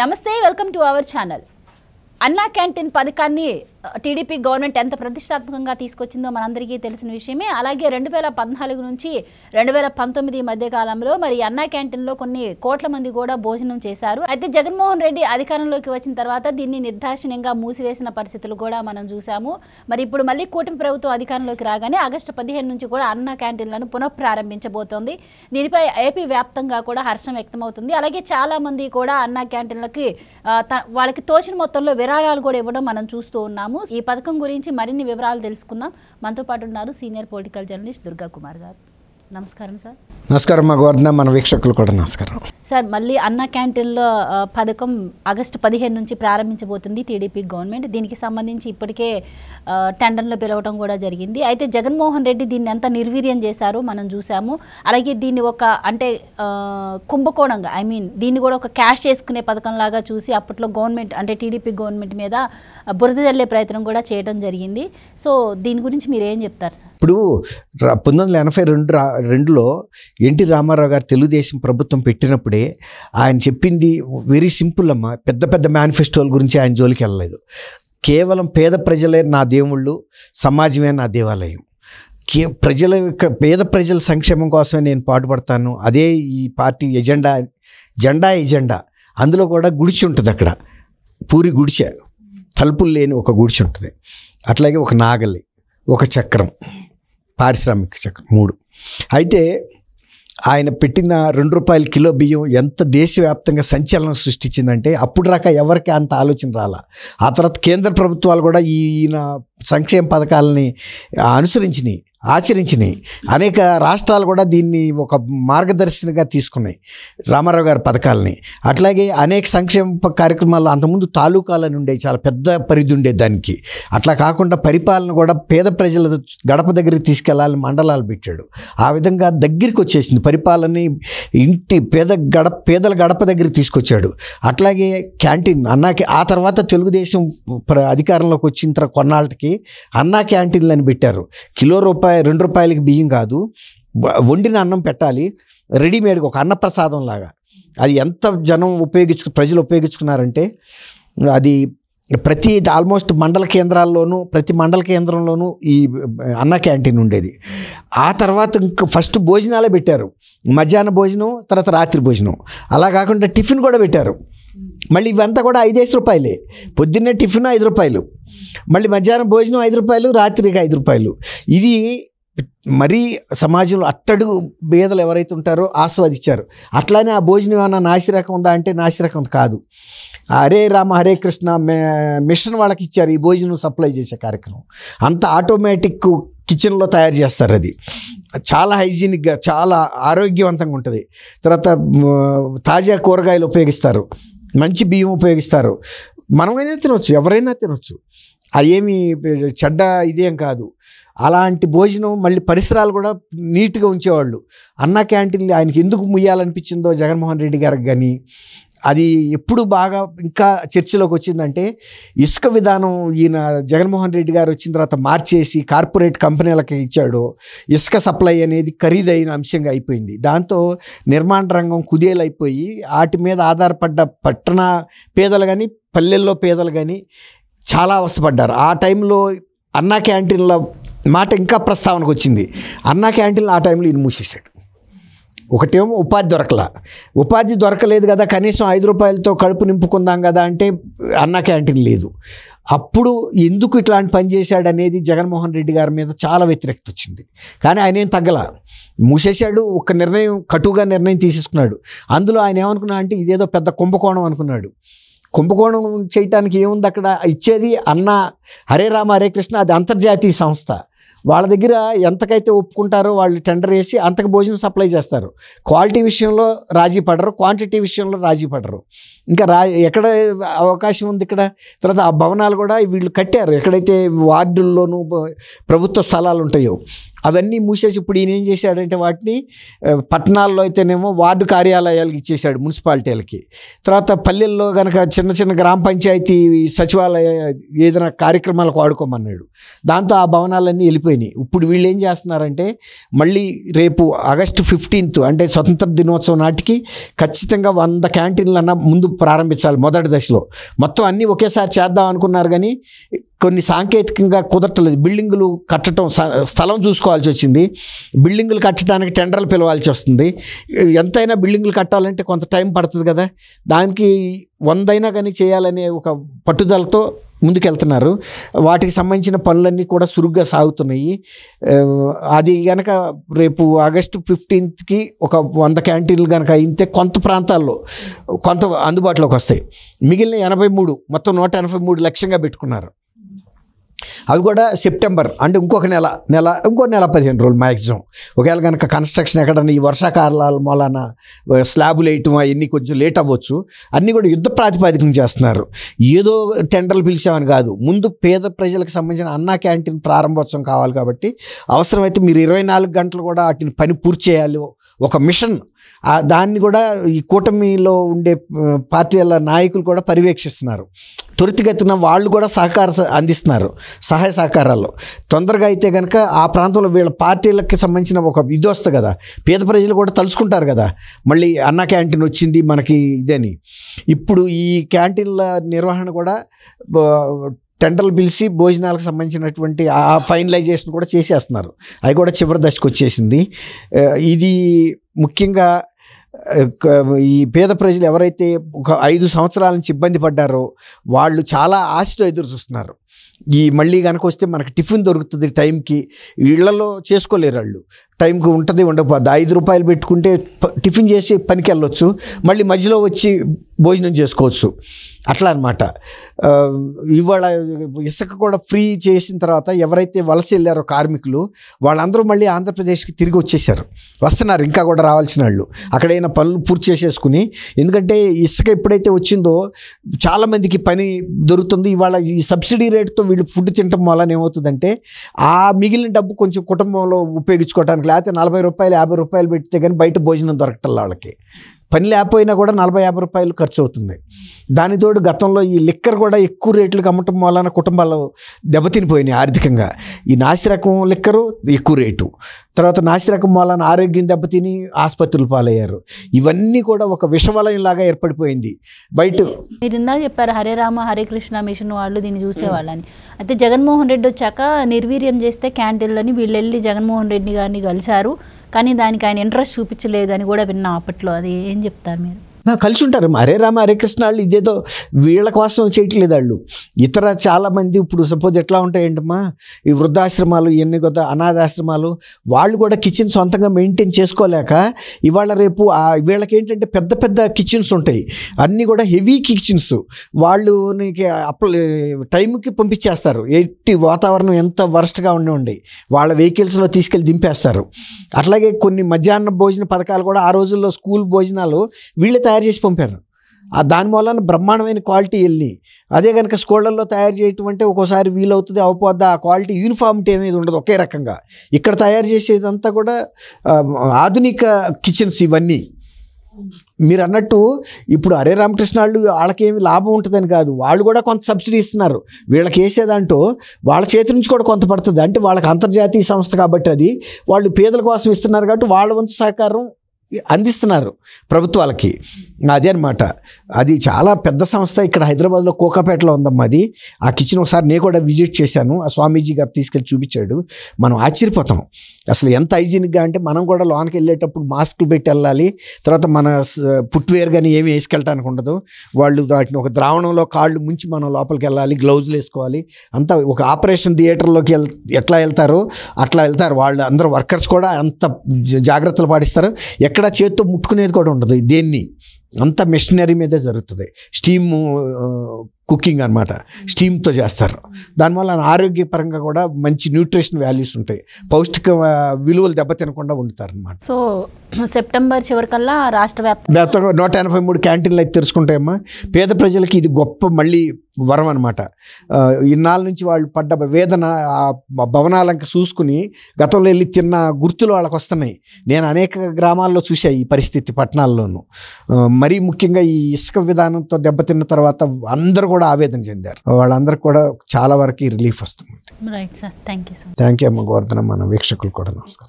నమస్తే welcome to our channel Anna canteen పథకాన్ని TDP government ఎంత ప్రతిష్టాత్మకంగా తీసుకొచ్చిందో మనందరికీ తెలిసిన విషయమే అలాగే రెండు వేల పద్నాలుగు నుంచి రెండు వేల పంతొమ్మిది మధ్యకాలంలో మరి అన్నా క్యాంటీన్లో కొన్ని కోట్ల మంది కూడా భోజనం చేశారు అయితే జగన్మోహన్ రెడ్డి అధికారంలోకి వచ్చిన తర్వాత దీన్ని నిర్దాక్షిణ్యంగా మూసివేసిన పరిస్థితులు కూడా మనం చూసాము మరి ఇప్పుడు మళ్ళీ కూటమి ప్రభుత్వం అధికారంలోకి రాగానే ఆగస్టు పదిహేను నుంచి కూడా అన్నా క్యాంటీన్లను పునఃప్రారంభించబోతోంది దీనిపై ఏపీ వ్యాప్తంగా కూడా హర్షం వ్యక్తమవుతుంది అలాగే చాలామంది కూడా అన్నా క్యాంటీన్లకి వాళ్ళకి తోచిన మొత్తంలో విరాళాలు కూడా ఇవ్వడం మనం చూస్తూ ఉన్నాము ఉన్నాము ఈ పథకం గురించి మరిన్ని వివరాలు తెలుసుకుందాం మనతో పాటు ఉన్నారు senior political journalist Durga Kumar గారు నమస్కారం సార్ నమస్కారం మా గోవర్ధన మన వీక్షకులు కూడా నమస్కారం సార్ మళ్ళీ అన్న క్యాంటీన్లో పథకం ఆగస్టు పదిహేను నుంచి ప్రారంభించబోతుంది టీడీపీ గవర్నమెంట్ దీనికి సంబంధించి ఇప్పటికే టెండర్లో పిలవడం కూడా జరిగింది అయితే జగన్మోహన్ రెడ్డి దీన్ని ఎంత నిర్వీర్యం చేశారో మనం చూసాము అలాగే దీన్ని ఒక అంటే కుంభకోణంగా ఐ మీన్ దీన్ని కూడా ఒక క్యాష్ చేసుకునే పథకంలాగా చూసి అప్పట్లో గవర్నమెంట్ అంటే టీడీపీ గవర్నమెంట్ మీద బురద జల్లే ప్రయత్నం కూడా చేయడం జరిగింది సో దీని గురించి మీరు ఏం చెప్తారు సార్ ఇప్పుడు పంతొమ్మిది వందల ఎనభై రెండు రెండులో ఎన్టీ రామారావు గారు తెలుగుదేశం ప్రభుత్వం పెట్టినప్పుడే ఆయన చెప్పింది వెరీ సింపుల్ అమ్మ పెద్ద పెద్ద మేనిఫెస్టోల గురించి ఆయన జోలికి వెళ్ళలేదు కేవలం పేద ప్రజలే నా దేవుళ్ళు సమాజమే నా దేవాలయం కే ప్రజల యొక్క పేద ప్రజల సంక్షేమం కోసమే నేను పాటుపడతాను అదే ఈ పార్టీ ఎజెండా జెండా ఎజెండా అందులో కూడా గుడిచి ఉంటుంది అక్కడ పూరి గుడిచ తలుపులు లేని ఒక గుడిచి ఉంటుంది అట్లాగే ఒక నాగలి ఒక చక్రం పారిశ్రామిక చక్రం మూడు అయితే ఆయన పెట్టిన రెండు రూపాయల కిలో బియ్యం ఎంత దేశవ్యాప్తంగా సంచలనం సృష్టించిందంటే అప్పుడు రాక ఎవరికి అంత ఆలోచన రాలా ఆ తర్వాత కేంద్ర ప్రభుత్వాలు కూడా ఈయన సంక్షేమ పథకాలని అనుసరించినాయి ఆచరించినాయి అనేక రాష్ట్రాలు కూడా దీన్ని ఒక మార్గదర్శనగా తీసుకున్నాయి రామారావు గారి పథకాలని అట్లాగే అనేక సంక్షేమ కార్యక్రమాలు అంతకుముందు తాలూకాలను ఉండేవి చాలా పెద్ద పరిధి ఉండే దానికి అట్లా కాకుండా పరిపాలన కూడా పేద ప్రజల గడప దగ్గరికి తీసుకెళ్లాలని మండలాలు పెట్టాడు ఆ విధంగా దగ్గరికి వచ్చేసింది పరిపాలన ఇంటి పేద గడప పేదల గడప దగ్గరికి తీసుకొచ్చాడు అట్లాగే క్యాంటీన్ అన్నాకి ఆ తర్వాత తెలుగుదేశం అధికారంలోకి వచ్చిన తర్వాత కొన్నాళ్ళకి అన్నా క్యాంటీన్లు అని పెట్టారు కిలో రూపాయి రూపాయి రెండు రూపాయలకి బియ్యం కాదు వండిన అన్నం పెట్టాలి రెడీమేడ్గా ఒక అన్నప్రసాదం లాగా అది ఎంత జనం ఉపయోగించుకు ప్రజలు ఉపయోగించుకున్నారంటే అది ప్రతి ఆల్మోస్ట్ మండల కేంద్రాల్లోనూ ప్రతి మండల కేంద్రంలోనూ ఈ అన్న క్యాంటీన్ ఉండేది ఆ తర్వాత ఇంక ఫస్ట్ భోజనాలే పెట్టారు మధ్యాహ్న భోజనం తర్వాత రాత్రి భోజనం అలా కాకుండా టిఫిన్ కూడా పెట్టారు మళ్ళీ ఇవంతా కూడా ఐదేసి రూపాయలే పొద్దున్నే టిఫిన్ ఐదు రూపాయలు మళ్ళీ మధ్యాహ్నం భోజనం ఐదు రూపాయలు రాత్రికి ఐదు రూపాయలు ఇది మరీ సమాజంలో అట్టడు భేదలు ఎవరైతే ఉంటారో ఆస్వాదించారు అట్లానే ఆ భోజనం ఏమైనా నాసిరకం ఉందా అంటే నాసిరకం కాదు హరే రామ హరే కృష్ణ మిషన్ వాళ్ళకి ఇచ్చారు ఈ భోజనం సప్లై చేసే కార్యక్రమం అంత ఆటోమేటిక్ కిచెన్లో తయారు చేస్తారు అది చాలా హైజీనిక్గా చాలా ఆరోగ్యవంతంగా ఉంటుంది తర్వాత తాజా కూరగాయలు ఉపయోగిస్తారు మంచి బియ్యం ఉపయోగిస్తారు మనమైనా తినొచ్చు ఎవరైనా తినొచ్చు అదేమి చెడ్డ ఇదేం కాదు అలాంటి భోజనం మళ్ళీ పరిసరాలు కూడా నీట్గా ఉంచేవాళ్ళు అన్న క్యాంటీన్లు ఆయనకి ఎందుకు ముయ్యాలనిపించిందో జగన్మోహన్ రెడ్డి గారికి కానీ అది ఎప్పుడు బాగా ఇంకా చర్చలోకి వచ్చిందంటే ఇసుక విధానం ఈయన జగన్మోహన్ రెడ్డి గారు వచ్చిన తర్వాత మార్చేసి కార్పొరేట్ కంపెనీలకు ఇచ్చాడు ఇసుక సప్లై అనేది ఖరీదైన అంశంగా అయిపోయింది దాంతో నిర్మాణ రంగం కుదేలైపోయి వాటి మీద ఆధారపడ్డ పట్టణ పేదలు కానీ పల్లెల్లో పేదలు కానీ చాలా అవస్థపడ్డారు ఆ టైంలో అన్నా క్యాంటీన్ల మాట ఇంకా ప్రస్తావనకు వచ్చింది అన్నా క్యాంటీన్లు ఆ టైంలో ఇది మూసేసాడు ఒకటేమో ఉపాధి దొరకలా ఉపాధి దొరకలేదు కదా కనీసం ఐదు రూపాయలతో కడుపు నింపుకుందాం కదా అంటే అన్న క్యాంటీన్ లేదు అప్పుడు ఎందుకు ఇట్లాంటి పని చేశాడు అనేది జగన్మోహన్ రెడ్డి గారి మీద చాలా వ్యతిరేకత వచ్చింది కానీ ఆయన ఏం తగ్గల మూసేశాడు ఒక నిర్ణయం కటుగా నిర్ణయం తీసేసుకున్నాడు అందులో ఆయన ఏమనుకున్నా అంటే ఇదేదో పెద్ద కుంభకోణం అనుకున్నాడు కుంభకోణం చేయటానికి ఏముంది అక్కడ ఇచ్చేది అన్న హరే రామ హరే కృష్ణ అది అంతర్జాతీయ సంస్థ వాళ్ళ దగ్గర ఎంతకైతే ఒప్పుకుంటారో వాళ్ళు టెండర్ వేసి అంతకు భోజనం సప్లై చేస్తారు క్వాలిటీ విషయంలో రాజీ పడరు క్వాంటిటీ విషయంలో రాజీ పడరు ఇంకా రా ఎక్కడ అవకాశం ఉంది ఇక్కడ తర్వాత ఆ భవనాలు కూడా వీళ్ళు కట్టారు ఎక్కడైతే వార్డుల్లోనూ ప్రభుత్వ స్థలాలు ఉంటాయో అవన్నీ మూసేసి ఇప్పుడు ఈయన ఏం చేశాడంటే వాటిని పట్టణాల్లో అయితేనేమో వార్డు కార్యాలయాలకు ఇచ్చేశాడు మున్సిపాలిటీలకి తర్వాత పల్లెల్లో కనుక చిన్న చిన్న గ్రామ పంచాయతీ సచివాలయ ఏదైనా కార్యక్రమాలకు వాడుకోమన్నాడు దాంతో ఆ భవనాలన్నీ వెళ్ళిపోయినాయి ఇప్పుడు వీళ్ళు ఏం చేస్తున్నారంటే మళ్ళీ రేపు ఆగస్టు ఫిఫ్టీన్త్ అంటే స్వతంత్ర దినోత్సవం నాటికి ఖచ్చితంగా వంద క్యాంటీన్లన్నా ముందు ప్రారంభించాలి మొదటి దశలో మొత్తం అన్నీ ఒకేసారి చేద్దాం అనుకున్నారు కానీ కొన్ని సాంకేతికంగా కుదరట్లేదు బిల్డింగులు కట్టడం స్థలం చూసుకోవాల్సి వచ్చింది బిల్డింగులు కట్టడానికి టెండర్లు పిలవాల్సి వస్తుంది ఎంతైనా బిల్డింగులు కట్టాలంటే కొంత టైం పడుతుంది కదా దానికి వందైనా కానీ చేయాలనే ఒక పట్టుదలతో ముందుకెళ్తున్నారు వాటికి సంబంధించిన పనులన్నీ కూడా సురుగ్గా సాగుతున్నాయి అది కనుక రేపు ఆగస్టు ఫిఫ్టీన్త్కి ఒక వంద క్యాంటీన్లు కనుక అయితే కొంత ప్రాంతాల్లో కొంత అందుబాటులోకి వస్తాయి మిగిలిన ఎనభై మూడు మొత్తం నూట ఎనభై మూడు లక్ష్యంగా పెట్టుకున్నారు అవి కూడా సెప్టెంబర్ అంటే ఇంకొక నెల నెల ఇంకో నెల పదిహేను రోజులు మ్యాక్సిమం ఒకవేళ కనుక కన్స్ట్రక్షన్ ఎక్కడన్నా ఈ వర్షాకాలాల మూలాన స్లాబులు వేయటం అవన్నీ కొంచెం లేట్ అవ్వచ్చు అన్నీ కూడా యుద్ధ ప్రాతిపదికం చేస్తున్నారు ఏదో టెండర్లు పిలిచామని కాదు ముందు పేద ప్రజలకు సంబంధించిన అన్నా క్యాంటీన్ ప్రారంభోత్సవం కావాలి కాబట్టి అవసరమైతే మీరు ఇరవై నాలుగు గంటలు కూడా వాటిని పని పూర్తి చేయాలి ఒక మిషన్ దాన్ని కూడా ఈ కూటమిలో ఉండే పార్టీల నాయకులు కూడా పర్యవేక్షిస్తున్నారు త్వరితగతిన వాళ్ళు కూడా సహకార అందిస్తున్నారు సహాయ సహకారాలు తొందరగా అయితే కనుక ఆ ప్రాంతంలో వీళ్ళ పార్టీలకి సంబంధించిన ఒక ఇది వస్తుంది కదా పేద ప్రజలు కూడా తలుచుకుంటారు కదా మళ్ళీ అన్న క్యాంటీన్ వచ్చింది మనకి ఇదని ఇప్పుడు ఈ క్యాంటీన్ల నిర్వహణ కూడా టెండర్లు పిలిచి భోజనాలకు సంబంధించినటువంటి ఆ ఫైనలైజేషన్ కూడా చేసేస్తున్నారు అది కూడా చివరి దశకు వచ్చేసింది ఇది ముఖ్యంగా ఈ పేద ప్రజలు ఎవరైతే ఒక ఐదు సంవత్సరాల నుంచి ఇబ్బంది పడ్డారో వాళ్ళు చాలా ఆశతో ఎదురు చూస్తున్నారు ఈ మళ్ళీ కనుక వస్తే మనకు టిఫిన్ దొరుకుతుంది టైంకి ఇళ్లలో చేసుకోలేరు వాళ్ళు టైంకి ఉంటుంది ఉండకపోద్ది ఐదు రూపాయలు పెట్టుకుంటే టిఫిన్ చేసి పనికి వెళ్ళొచ్చు మళ్ళీ మధ్యలో వచ్చి భోజనం చేసుకోవచ్చు అట్లా అనమాట ఇవాళ ఇసుక కూడా ఫ్రీ చేసిన తర్వాత ఎవరైతే వలస వెళ్ళారో కార్మికులు వాళ్ళందరూ మళ్ళీ ఆంధ్రప్రదేశ్కి తిరిగి వచ్చేసారు వస్తున్నారు ఇంకా కూడా రావాల్సిన వాళ్ళు అక్కడైనా పనులు పూర్తి చేసేసుకుని ఎందుకంటే ఇసుక ఎప్పుడైతే వచ్చిందో చాలామందికి పని దొరుకుతుంది ఇవాళ ఈ సబ్సిడీ రేట్ బడ్జెట్తో వీళ్ళు ఫుడ్ తినటం వల్ల ఏమవుతుందంటే ఆ మిగిలిన డబ్బు కొంచెం కుటుంబంలో ఉపయోగించుకోవడానికి లేకపోతే నలభై రూపాయలు యాభై రూపాయలు పెడితే కానీ బయట భోజనం దొరకటం వాళ్ళకి పని లేకపోయినా కూడా నలభై యాభై రూపాయలు ఖర్చు అవుతుంది దానితోడు గతంలో ఈ లిక్కర్ కూడా ఎక్కువ రేట్లకు అమ్మటం వలన కుటుంబాలు దెబ్బతినిపోయినాయి ఆర్థికంగా ఈ నాసిరకం లిక్కరు ఎక్కువ రేటు తర్వాత నాసిరకం వలన ఆరోగ్యం దెబ్బతిని ఆసుపత్రులు పాలయ్యారు ఇవన్నీ కూడా ఒక విషవలయంలాగా ఏర్పడిపోయింది బయట మీరు ఇందాక చెప్పారు హరే రామ హరే కృష్ణ మిషన్ వాళ్ళు దీన్ని చూసేవాళ్ళని అయితే జగన్మోహన్ రెడ్డి వచ్చాక నిర్వీర్యం చేస్తే క్యాంటీన్లని వీళ్ళెళ్ళి జగన్మోహన్ రెడ్డి గారిని కలిశారు కానీ దానికి ఆయన ఇంట్రెస్ట్ చూపించలేదు అని కూడా విన్నాం అప్పట్లో అది ఏం చెప్తారు మీరు కలిసి ఉంటారు అరే రామ హరే కృష్ణ వాళ్ళు ఇదేదో వీళ్ళ కోసం చేయట్లేదు వాళ్ళు ఇతర చాలామంది ఇప్పుడు సపోజ్ ఎట్లా ఉంటాయంటమ్మా ఈ వృద్ధాశ్రమాలు ఇవన్నీ కదా అనాథాశ్రమాలు వాళ్ళు కూడా కిచెన్ సొంతంగా మెయింటైన్ చేసుకోలేక ఇవాళ రేపు వీళ్ళకి ఏంటంటే పెద్ద పెద్ద కిచెన్స్ ఉంటాయి అన్నీ కూడా హెవీ కిచెన్స్ వాళ్ళు నీకు టైంకి పంపించేస్తారు ఎట్టి వాతావరణం ఎంత వరస్ట్గా ఉండి వాళ్ళ వెహికల్స్లో తీసుకెళ్ళి దింపేస్తారు అట్లాగే కొన్ని మధ్యాహ్న భోజన పథకాలు కూడా ఆ రోజుల్లో స్కూల్ భోజనాలు వీళ్ళు తయారు తయారు చేసి పంపారు ఆ దాని వలన బ్రహ్మాండమైన క్వాలిటీ వెళ్ళి అదే కనుక స్కూళ్ళల్లో తయారు చేయటం అంటే ఒక్కోసారి వీలవుతుంది అవపోద్ది ఆ క్వాలిటీ యూనిఫామిటీ అనేది ఉండదు ఒకే రకంగా ఇక్కడ తయారు చేసేదంతా కూడా ఆధునిక కిచెన్స్ ఇవన్నీ మీరు అన్నట్టు ఇప్పుడు అరే రామకృష్ణ వాళ్ళు వాళ్ళకేమి లాభం ఉంటుందని కాదు వాళ్ళు కూడా కొంత సబ్సిడీ ఇస్తున్నారు వీళ్ళకి వేసేదంటూ వాళ్ళ చేతి నుంచి కూడా కొంత పడుతుంది అంటే వాళ్ళకి అంతర్జాతీయ సంస్థ కాబట్టి అది వాళ్ళు పేదల కోసం ఇస్తున్నారు కాబట్టి వాళ్ళ వంతు సహకారం అందిస్తున్నారు ప్రభుత్వాలకి అదే అనమాట అది చాలా పెద్ద సంస్థ ఇక్కడ హైదరాబాద్లో కోకాపేటలో ఉందమ్మా అది ఆ కిచెన్ ఒకసారి నేను కూడా విజిట్ చేశాను ఆ స్వామీజీ గారు తీసుకెళ్ళి చూపించాడు మనం ఆశ్చర్యపోతాం అసలు ఎంత హైజీనిక్గా అంటే మనం కూడా లోనికి వెళ్ళేటప్పుడు మాస్క్లు పెట్టి వెళ్ళాలి తర్వాత మన పుట్వేర్ కానీ ఏమి వేసుకెళ్ళటానికి ఉండదు వాళ్ళు వాటిని ఒక ద్రావణంలో కాళ్ళు ముంచి మనం లోపలికి వెళ్ళాలి గ్లౌజులు వేసుకోవాలి అంతా ఒక ఆపరేషన్ థియేటర్లోకి వెళ్ ఎట్లా వెళ్తారో అట్లా వెళ్తారు వాళ్ళు అందరూ వర్కర్స్ కూడా అంత జాగ్రత్తలు పాటిస్తారు ఎక్కడ ఎక్కడ చేత్తో ముట్టుకునేది కూడా ఉండదు దేన్ని అంత మెషినరీ మీదే జరుగుతుంది స్టీమ్ కుకింగ్ అనమాట స్టీమ్తో చేస్తారు దానివల్ల ఆరోగ్యపరంగా కూడా మంచి న్యూట్రిషన్ వాల్యూస్ ఉంటాయి పౌష్టిక విలువలు దెబ్బ తినకుండా వండుతారు అనమాట సో సెప్టెంబర్ చివరికల్లా రాష్ట్ర వ్యాప్తంగా నూట ఎనభై మూడు క్యాంటీన్లు అయితే తెలుసుకుంటాయమ్మా పేద ప్రజలకి ఇది గొప్ప మళ్ళీ వరం అనమాట ఇన్నాళ్ళ నుంచి వాళ్ళు పడ్డ వేదన ఆ భవనాలంక చూసుకుని గతంలో వెళ్ళి తిన్న గుర్తులు వాళ్ళకు వస్తున్నాయి నేను అనేక గ్రామాల్లో చూసా ఈ పరిస్థితి పట్టణాల్లోనూ మరీ ముఖ్యంగా ఈ ఇసుక విధానంతో దెబ్బతిన్న తర్వాత అందరూ కూడా ఆవేదన చెందారు వాళ్ళందరూ కూడా చాలా వరకు రిలీఫ్ వస్తుంది థ్యాంక్ యూ అమ్మ గోవర్ధన మన వీక్షకులు కూడా నమస్కారం